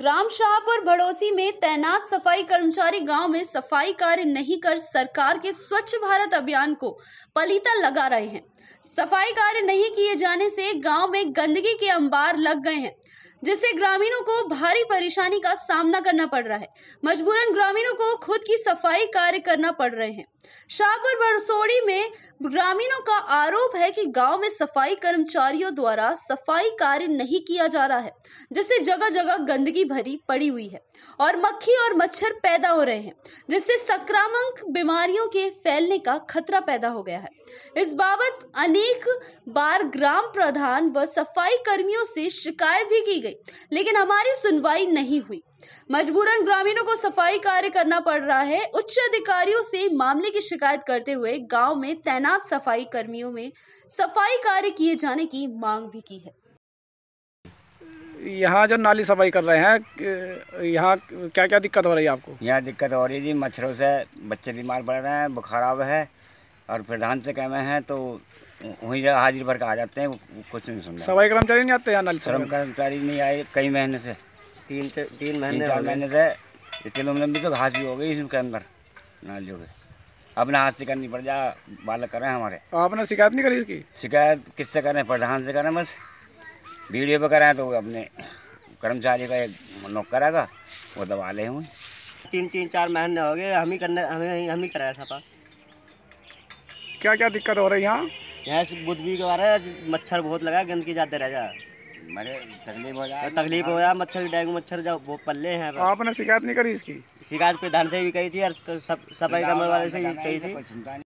ग्राम शाहपुर भड़ोसी में तैनात सफाई कर्मचारी गांव में सफाई कार्य नहीं कर सरकार के स्वच्छ भारत अभियान को पलीता लगा रहे हैं सफाई कार्य नहीं किए जाने से गांव में गंदगी के अंबार लग गए हैं जिससे ग्रामीणों को भारी परेशानी का सामना करना पड़ रहा है मजबूरन ग्रामीणों को खुद की सफाई कार्य करना पड़ रहे हैं शाहपुर बरसोड़ी में ग्रामीणों का आरोप है कि गांव में सफाई कर्मचारियों द्वारा सफाई कार्य नहीं किया जा रहा है जिससे जगह जगह गंदगी भरी पड़ी हुई है और मक्खी और मच्छर पैदा हो रहे हैं जिससे संक्रामक बीमारियों के फैलने का खतरा पैदा हो गया है इस बाबत अनेक बार ग्राम प्रधान व सफाई कर्मियों से शिकायत भी की गई लेकिन हमारी सुनवाई नहीं हुई मजबूरन ग्रामीणों को सफाई कार्य करना पड़ रहा है उच्च अधिकारियों से मामले की शिकायत करते हुए गाँव में तैनात सफाई कर्मियों में सफाई कार्य किए जाने की मांग भी की है यहाँ जो नाली सफाई कर रहे हैं यहाँ क्या क्या दिक्कत हो रही है आपको यहाँ दिक्कत हो रही है जी मच्छरों से बच्चे बीमार पड़ रहे हैं बुखार है और प्रधान से कहे हैं तो वहीं हाजिर भर के आ जाते हैं कुछ नहीं सुन सफाई कर्मचारी नहीं आते यहाँ नाली कर्मचारी नहीं आए कई महीने से तीन तीन महीने चार महीने से इतने उम्र लंबी तो घास भी हो गई इसके अंदर नालियों के अपने हाथ से करनी पड़ जा बालक करें हमारे आपने शिकायत नहीं करी इसकी शिकायत किससे करें प्रधान से करें बस वीडियो पे कराएं तो अपने कर्मचारी का एक नौकर आएगा वो दबा ले हूँ तीन तीन चार महीने हो गए हम ही करने हमें हम ही कराया था क्या क्या दिक्कत हो रही है यहाँ यहाँ बुद्ध भी के बारे मच्छर बहुत लगा गंदगी ज़्यादा रह जाए मरे तकलीफ हो जाए तो तकलीफ हो जाए मच्छर डेंगू मच्छर जब वो पल्ले हैं आपने शिकायत नहीं करी इसकी शिकायत प्रधान से भी कही थी और सफाई करने वाले से भी कही थी